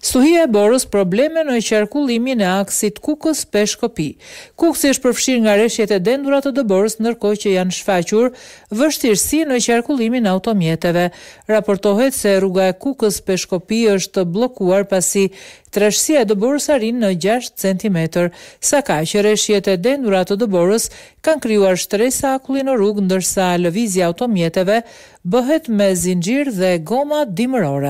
Stuhia e Borës probleme në qarkullimin e aksit Kukës Peshkopi. Kuksi është përfshir nga reshjet e dendura të Dëborës ndërkohë që janë shfaqur vështirësi në qarkullimin e automjeteve. Raportohet se rruga e Kukës Peshkopi është bllokuar pasi trashësia e Dëborës arrin në 6 cm, sa ka që reshjet e dendura të Dëborës kanë krijuar shtresa akullin në rrugë ndërsa lëvizja e automjeteve bëhet me zinxhir dhe goma dimërore.